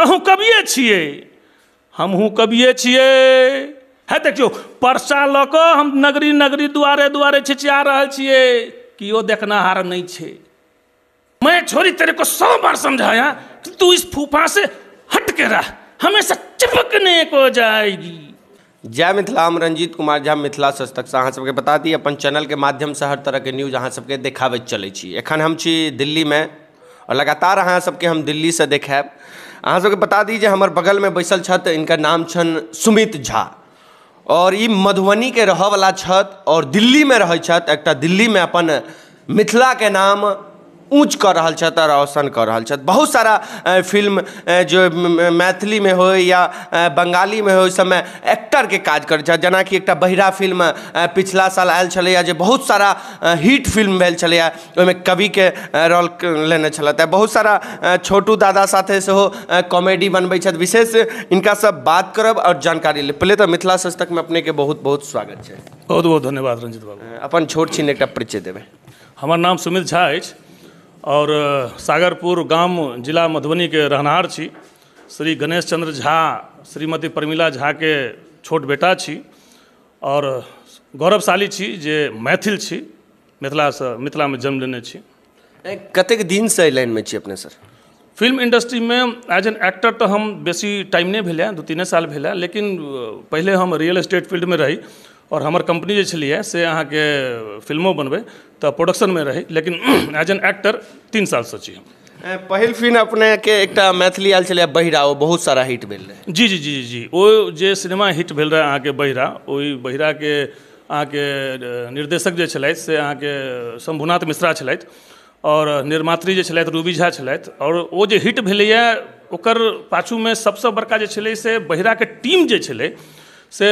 अहूँ कविए छे हमहूँ कविए छे है देखियो परसा लऽ कऽ हम नगरी नगरी दुआरे दुआरे छिचिया रहल छियै देखना हार नहीं छे मैं छोरी तेरे को सौ बार समझाया कि तू इस फूफा से हट के रह हमेशा चिपकने को जाएगी जय मिथिला हम रंजीत कुमार झा मिथिला सस्तक से अहाँ सबके बता दी अपन चैनल के माध्यम से हर तरह के न्यूज अहाँ सबके देखाबैत चले छी एखन हम छी दिल्ली में और लगातार अहाँ सबके हम दिल्ली से देखा अहाँ सबके बता दी हमारे बगल में बैसल छत इनका नाम छन सुमित झा रह वाला छत और दिल्ली में रह छत एक दिल्ली में अपन के नाम ऊँच कर रहा छथि आओर रोशन कर बहुत सारा फिल्म जो मैथिली में हो या बंगालीमे समय एक्टर के काज कर जना कि एक बहिरा फिल्म पिछला साल आयल छे बहुत सारा हिट फिल्म भेल छलैए ओहिमे रोल लेने बहुत सारा छोटू दादा साथे हो कॉमेडी बनबे विशेष इनका सब बात करब और जानकारी ले पहले तो मिथिला में अपने के बहुत बहुत स्वागत है बहुत बहुत धन्यवाद रंजित बाबू अपन छोट छीन एक परिचय देवे हमार नाम सुमित झा है और सागरपुर गाम जिला मधुबनी के रहनहार छी श्री गणेश चंद्र झा श्रीमती प्रमिला झा के छोट बेटा छी और गौरवशाली छी जे मैथिल छी मिथिला में जन्म लेने छी कतेक से लाइन में छी अपने सर फिल्म इंडस्ट्री में एज एन एक्टर तो हम बेसी टाइम नहीं भेल दू तीन साल भेल लेकिन पहले हम रियल एस्टेट में रही और हमारे कंपनी जो छलिए से फिल्मों फिल्मो तो प्रोडक्शन में रही लेकिन एज एन एक्टर तीन से छी हम पहिल फिल्म के एक मैथिली आयल छलै बहिरा वो बहुत सारा हिट भेल रहे जी जी जी जी वो जे सिनेमा हिट भेल रहै अहाँके बहिरा के बहिराके के निर्देशक जे छलथि से के शम्भुनाथ मिश्रा छलथि और निर्मात्री जे छलथि रूबी झा छलथि और वो जे हिट भेलैए ओकर में सबसे बड़का जे छलै से के टीम जे छलै से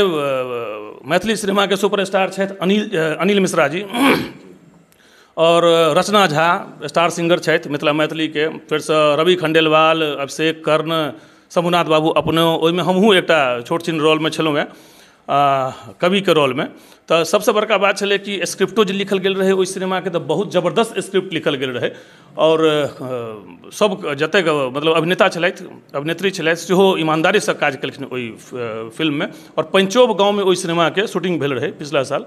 मैथिली सिनेमा के सुपरस्टार छथि अनिल अनिल मिश्रा जी और रचना झा स्टार सिंगर मैथिली के फिर से रवि खंडेलवाल अभिषेक कर्ण शम्भुनाथ बाबू अपने ओहिमे एक एकटा छोट छिन में छलों हैं कवि के में तो सबसे बड़का बात है कि स्क्रिप्टो जो लिखल रहे रहै सिनेमा के तो बहुत जबरदस्त स्क्रिप्ट लिखल गया रहे और सब जत मतलब अभिनेता अभिनेत्री छे ईमानदारी से काज केलखिन फिल्म में और पञ्चोब गाँव में सिनेमाके शूटिंग रहे पिछला साल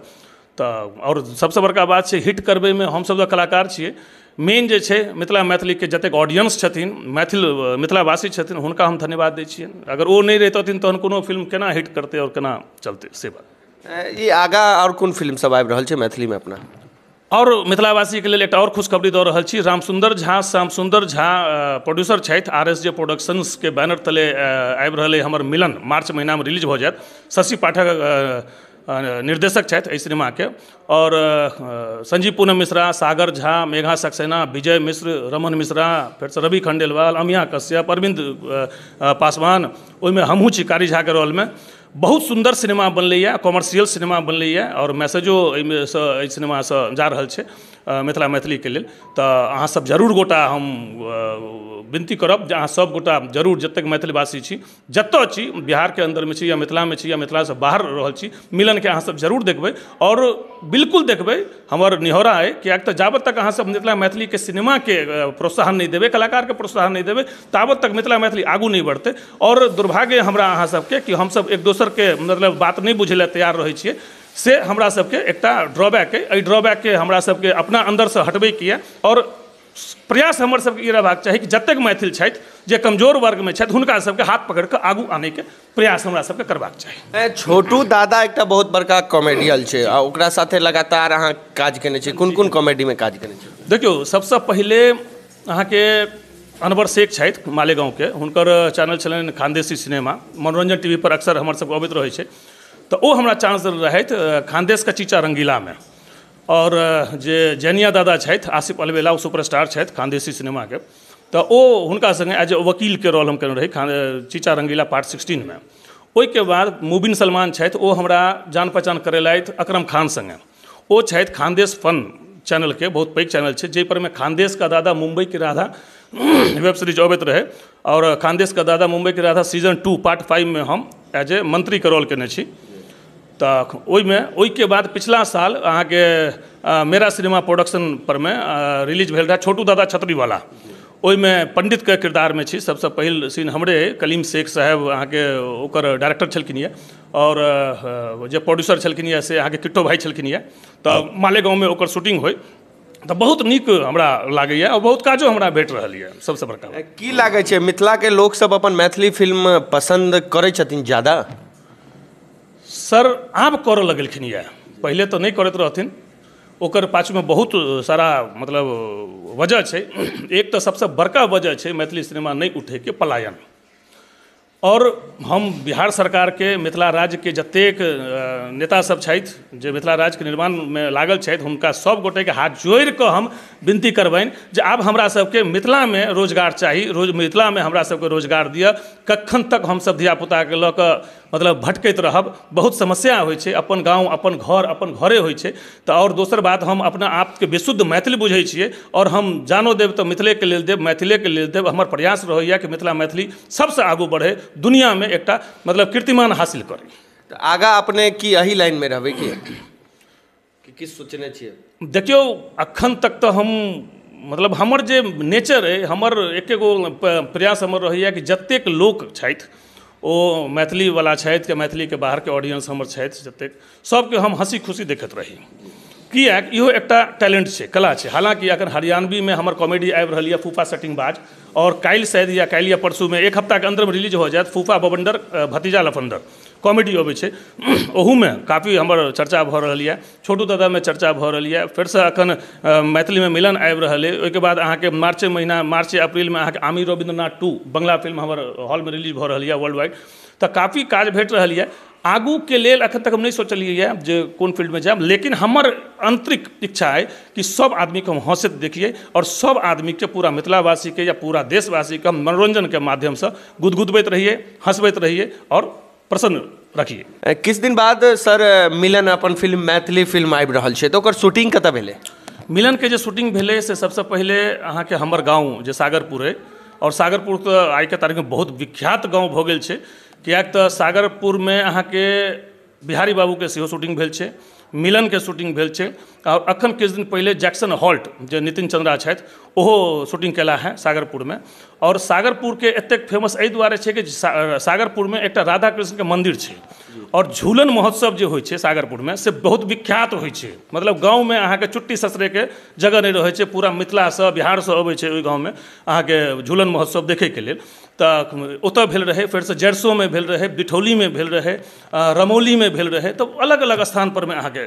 तो और सबसे बड़का बात है हिट करबैमे हमसभ तऽ कलाकार छे मेन जो है मिथिला मैथिली के जतक ऑडियंस छथिन मैथिल मिथिलावासी छथिन हुनका हम धन्यवाद दै छियनि अगर ओ नहि रहितथिन तहन कोनो फिल्म केना हिट करतै आओर केना चलतै से बात ई आगाँ आओर कोन सब आबि रहल छै मैथिलीमे अपना आओर मिथिलावासीके लेल एकटा आओर खुशखबरी दऽ रहल छी रामसुन्दर झा श्यामसुन्दर झा प्रोड्यूसर छथि आर एस जे प्रोडक्शन्सके बैनर तले आबि रहलै हमर मिलन मार्च महिनामे रिलीज भऽ जायत शशि पाठक निर्देशक छथि एहि सिनेमाके आओर संजीव पूनम मिश्रा सागर झा मेघा सक्सेना विजय मिश्र रमन मिश्रा फेरसँ रवि खंडेलवाल अमिया कश्यप अरविंद पासवान ओहिमे हमहूँ छी कारी झाके रोलमे बहुत सुन्दर सिनेमा बनलैए कॉमर्शियल सिनेमा बनलैए आओर मैसेजो एहिमे एहि सिनेमासँ जा रहल छै मिथिला मैथिली के लेल तऽ सब जरूर गोटा हम विनती करब जे अहाँसभ गोटा जरूर जतेक मैथिलीवासी छी जतय छी बिहारके अन्दरमे छी या मिथिला में या मिथिला से बाहर रहल छी मिलनके अहाँसभ जरूर देखबै और बिल्कुल देखबै हमर निहोरा है किएक तऽ जाबत तक अहाँसभ मिथिला मैथिली के सिनेमा के प्रोत्साहन नहीं देवे कलाकार के प्रोत्साहन नहीं देवे ताबत तक मिथिला मैथिली आगू नहीं बढ़ते और दुर्भाग्य हमरा अहाँसभके कि हम सब एक दोसर के मतलब बात नहीं बुझे तैयार रहें से हमरा सबके एक ड्रॉबैक है ड्रॉबैक के हमरा सबके अपना हटबे की है और प्रयास हमर सबके ये रहबाक चाहिए कि जतेक मैथिल छथि जे कमजोर में छथि हुनका सबके हाथ पकड़ के आगू के प्रयास हमरा सबके करबाक चाहिए छोटू दादा एक बहुत बड़का कॉमेडियल छै आ ओकरा साथे लगातार अहाँ काज केने छी कोन कोन में काज केने छी देखियौ पहले पहिले के अनवर शेख छथि के हुनकर चैनल छलनि Khandeshi cinema Manoranjan T V पर अक्सर हमर सभके अबैत रहै छै तो हमारा चांसलर रह खानदेश का चीचा में और जे जैनिया दादा छथि आसिफ अलवेला ओ सुपरस्टार छथि खानदेशी सिनेमाके तऽ तो ओ हुनका संगे एज ए के रोल हम केने रही खान चीचा रंगीला पार्ट सिक्सटीन में सिक्सटीनमे के बाद मुबिन सलमान ओ हमरा जान पहचान करेल अकरम खान संगे ओ खानदेश फन चैनल के बहुत पैघ चैनल छै खानदेश का दादा मुंबई के राधा वेब सीरीज अबैत और खानदेश का दादा मुंबई के Radha season two part five में हम एज ए मंत्री के रोल कने छी तऽ ओहिमे ओहिके बाद पिछला साल अहाँ अहाँके मेरा सिनेमा प्रोडक्शन पर में रिलीज भेल रहा छोटू दादा छतरी वाला पंडित के किरदार में छी सभसँ पहल सीन हमरे कलीम शेख साहेब अहाँके ओकर डायरेक्टर छलखिन ये और जो प्रोड्यूसर छलखिन ये से अहाँ के किट्टो भाई छलखिन ये तो मालेगाँव में ओकर शूटिंग हो तो बहुत निक हमरा लागे लागैए और बहुत काजो हमरा भेट रहा है सबसे बड़का की मिथिला के लोग सब अपन मैथिली फिल्म पसंद करे छथिन ज्यादा सर आप कर लगलखिन ये पहले तऽ तो नहीं करैत रहथिन ओकर बहुत सारा मतलब वजह है एक तो सबसे बड़का वजह है मैथिली सिनेमा नहीं उठे के पलायन और हम बिहार के मिथिला के जतेक नेतासभ छथि जे मिथिला निर्माण में लागल सब गोटे के हाथ जोड़ के हम विनती करबन जो आब मिथिला में रोजगार चाहिए रोज में हमारे रोजगार दिअ कखन तक सब धियापुता के लक मतलब भटकत रह बहुत समस्या हो अपन गाँव अपन घर अपन घरे हो तो और दोसर बात हम अपना आप के विशुद्ध मैथिली बुझे और आओर हम जानो देब के लिए देव देब के लिए देव हमारे प्रयास रहैए कि मिथिला मैथिली सबसे आगू बढ़े दुनिया में एक मतलब कीर्तिमान हासिल करी तो आगा अपने की एही लाइन में रहें कि किस सोचने देखियो अखन तक तो हम मतलब हमर जे नेचर है हमर गो प्रयास हमर रहैए कि जतेक लोक छथि ओ वाला छथि के बाहर के ऑडियंस हमर छथि जतेक हम हँसी खुशी देखैत रही किएक इहो एकटा टैलेंट छै कला छै हालाँकि हरियाणवी में हमर कॉमेडी आबि रहल यए फूफा बाज और काल्हि शायद या काल्हि या में एक अंदर में रिलीज हो जाए फूफा बबंडर भतीजा लफंडर कॉमेडी अबैत छै में काफी हमर चर्चा भ रहल है छोटू दादा में चर्चा भ रहल से अखन मैथिली में मिलन आबि रहल अइ ओहिके बाद अहाँके मार्चे मार्च मार्चे में अहाँके आमिर रविन्द्रनाथ टू बंगला फिल्म हमर में रिलीज भऽ रहल है वर्ल्ड वाइड तऽ काफी काज भेट रहल आगू के लेल अखन तक हम नहीं सोचलिए यए जे कोन में जायब लेकिन हमर आंतरिक इच्छा है कि सब आदमी के हम हँसैत और सब आदमी के पूरा के या पूरा के हम माध्यम से गुदगुदबैत रहिए हँसबैत रहिए और प्रसन्न रखिए किस दिन बाद सर मिलन अपन फिल्म मैथिली फिल्म आबि रहल छै तो ओकर शूटिंग कतः भेलै मिलन के जो शूटिंग भेलै से सबसे पहले अहाँ के हमर गाँव जो सागरपुर है और सागरपुर तो आई के तारीख में बहुत विख्यात गाँव गेल छै किएक तऽ सागरपुर में अहाँ के बिहारी बाबू के सेहो शूटिंग भेल है मिलन के शूटिंग भेल अखन किस दिन पहले जैक्सन हॉल्ट जो नितिन चंद्रा शूटिंग ओहो शूटिंग सागरपुर में और सागरपुर के एत फेमस अ दुआरे कि कि में एक राधा कृष्ण के मंदिर है और झूलन महोत्सव जो हो सागरपुर में से बहुत विख्यात मतलब गाँव में गाँवमे के चुट्टी के जगह नहि पूरा मिथिला पूरा बिहार से अबै गाँव में गाँवमे के झूलन महोत्सव के लिए तऽ रहे भेल से जरसो में भेल बिठौली में भेल रमौली में भेल रहे तो अलग अलग स्थानपरमे अहाँके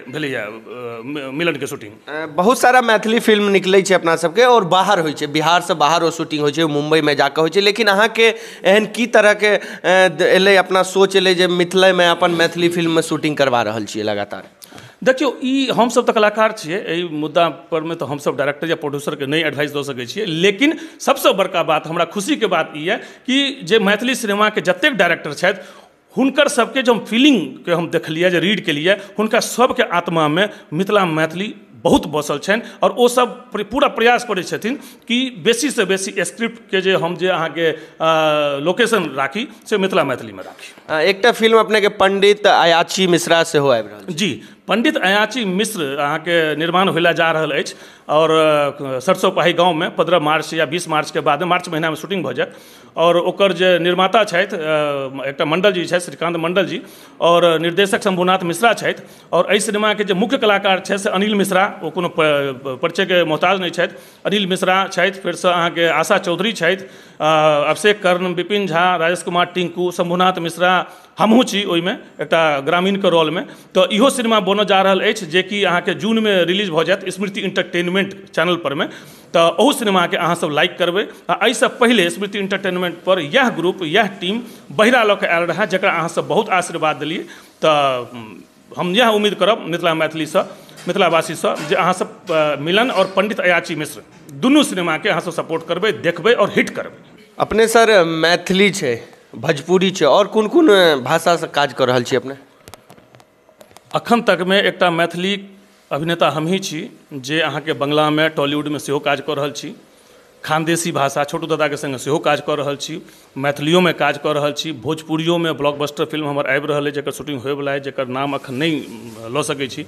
मिलन के शूटिंग बहुत सारा मैथिली फिल्म निकल छै अपनासभके और बाहर हो बिहार से बाहर वो शूटिंग हो मुंबई में जाकर हो लेकिन लेकिन के एहन की तरह के अपना सोच एल जे में अपन मैथिली में शूटिंग करवा रहा लगातार देखियो ई सब तो कलाकार पर में तो हम सब डायरेक्टर या प्रोड्यूसर के नहीं एडवाइस दऽ सकैत छियै लेकिन सबसे बड़का बात हमरा के बात ई कि जे मैथिली के जतेक डायरेक्टर छथि हुनकर सबके जो हम के हम देखलियै जे रीड लिए हुनका आत्मा में मिथिला मैथिली बहुत बसल और वो सब पूरा प्रयास करे छथिन कि से बेसी के जे हम जे अहाँके लोकेशन राखी से मिथिला में राखी एकटा फिल्म अपने के पंडित अयाची मिश्रा सेहो आबि रहल जी पंडित अयाची मिश्र के निर्माण हो जा रहा है और सरसों पाही में पंद्रह मार्च या बीस के बाद मार्च में शूटिंग भऽ और ओकर जे निर्माता छथि एक मंडल जी छथि श्रीकांत मंडल जी और निर्देशक शम्भुनाथ मिश्रा छथि आओर एहि के जे मुख्य कलाकार छथि से अनिल मिश्रा को कोनो के मोहताज नहीं छथि अनिल मिश्रा छथि अहाँ के आशा चौधरी छथि अभिषेक कर्ण विपिन झा राजेश कुमार टिंकू शम्भुनाथ मिश्रा हमहूँ एक ग्रामीण के रोल में तो इो सिनेमा बन जा है अछि जेकि जून में रिलीज भ जाए स्मृति इंटरटेनमेंट चैनल परमे तऽ सिनेमा के अहाँसभ लाइक करबै आ पहले स्मृति इंटरटेनमेंट पर यह ग्रुप यह टीम बहिरा लऽ कऽ आयल रहए जरा अहाँसभ बहुत आशीर्वाद दिलिए तो हम यह उम्मीद करब मिथिला मैथिलीसँ मिथिलावासीसँ जे अहाँसभ मिलन और पंडित अयाची मिश्र दुनू के अहाँसभ सपोर्ट करब देखबै और हिट करबै अपने सर मैथिली है भोजपुरी और कौन कौन भाषा से काज कर रहल छी अपने अखन तक में एक मैथिली अभिनेता हम ही छी जे के बंगला में टॉलीवुड में सेहो काज कर रहल छी खानदेशी भाषा छोटू दादा के संगे सेहो काज कर रहल छी में काज कर रहल छी में ब्लॉकबस्टर फिल्म हमर आबि रहल अइ जकर शूटिंग होइवला अइ जकर नाम अखन नहि लऽ सकै छी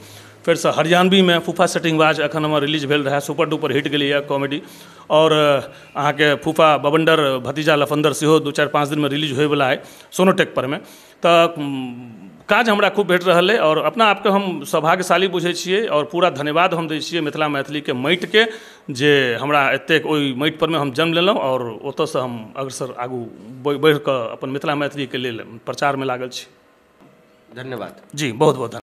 फेरसँ हरियाणवीमे फूफा सेटिंगबाज एखन हमर रिलीज भेल रहए सुपर डुपर हिट गेलैए कॉमेडी आओर अहाँके फूफा बबंडर भतीजा लफंदर सेहो दू चारि पाँच दिनमे रिलीज होइवला अइ सोनोटेक परमे तऽ काज हमरा खूब भेट रहल अइ आओर अपना आपके हम सौभाग्यशाली बुझै छियै आओर पूरा धन्यवाद हम दै छियै मिथिला मैथिलीके माटिके जे हमरा एतेक ओहि माटि परमे हम जन्म लेलहुँ आओर ओतयसँ हम अग्रसर आगू बढ़ि कऽ अपन मिथिला मैथिलीके लेल प्रचारमे लागल छी धन्यवाद जी बहुत बहुत